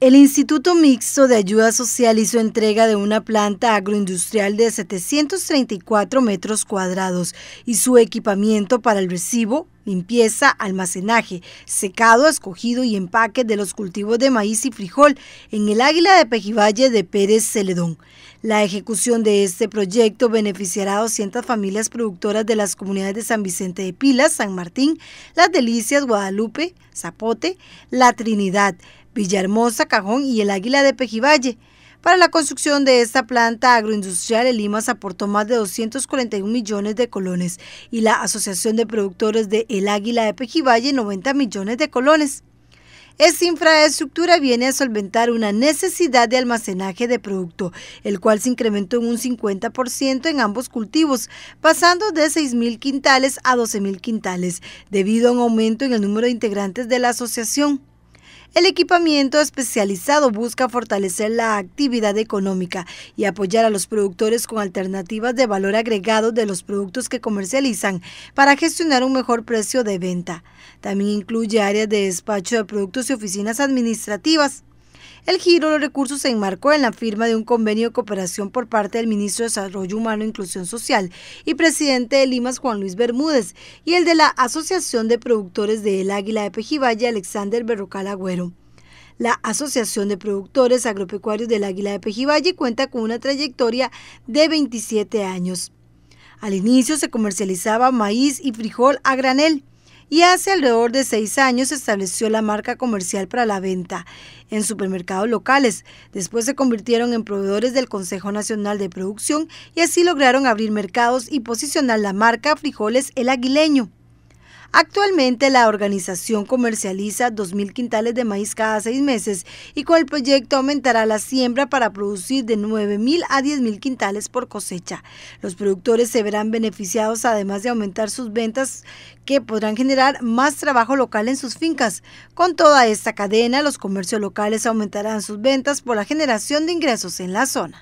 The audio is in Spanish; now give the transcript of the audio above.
El Instituto Mixto de Ayuda Social hizo entrega de una planta agroindustrial de 734 metros cuadrados y su equipamiento para el recibo, limpieza, almacenaje, secado, escogido y empaque de los cultivos de maíz y frijol en el Águila de Pejivalle de Pérez Celedón. La ejecución de este proyecto beneficiará a 200 familias productoras de las comunidades de San Vicente de Pilas, San Martín, Las Delicias, Guadalupe, Zapote, La Trinidad, Villahermosa, Cajón y el Águila de Pejivalle. Para la construcción de esta planta agroindustrial, el IMAS aportó más de 241 millones de colones y la Asociación de Productores de El Águila de Pejivalle 90 millones de colones. Esta infraestructura viene a solventar una necesidad de almacenaje de producto, el cual se incrementó en un 50% en ambos cultivos, pasando de 6.000 quintales a 12.000 quintales, debido a un aumento en el número de integrantes de la asociación. El equipamiento especializado busca fortalecer la actividad económica y apoyar a los productores con alternativas de valor agregado de los productos que comercializan para gestionar un mejor precio de venta. También incluye áreas de despacho de productos y oficinas administrativas el giro de los recursos se enmarcó en la firma de un convenio de cooperación por parte del ministro de Desarrollo Humano e Inclusión Social y presidente de Limas, Juan Luis Bermúdez, y el de la Asociación de Productores del Águila de Pejibaya, Alexander Berrocal Agüero. La Asociación de Productores Agropecuarios del Águila de Pejivalle cuenta con una trayectoria de 27 años. Al inicio se comercializaba maíz y frijol a granel y hace alrededor de seis años estableció la marca comercial para la venta en supermercados locales. Después se convirtieron en proveedores del Consejo Nacional de Producción y así lograron abrir mercados y posicionar la marca Frijoles El Aguileño. Actualmente la organización comercializa 2.000 quintales de maíz cada seis meses y con el proyecto aumentará la siembra para producir de 9.000 a 10.000 quintales por cosecha. Los productores se verán beneficiados además de aumentar sus ventas que podrán generar más trabajo local en sus fincas. Con toda esta cadena, los comercios locales aumentarán sus ventas por la generación de ingresos en la zona.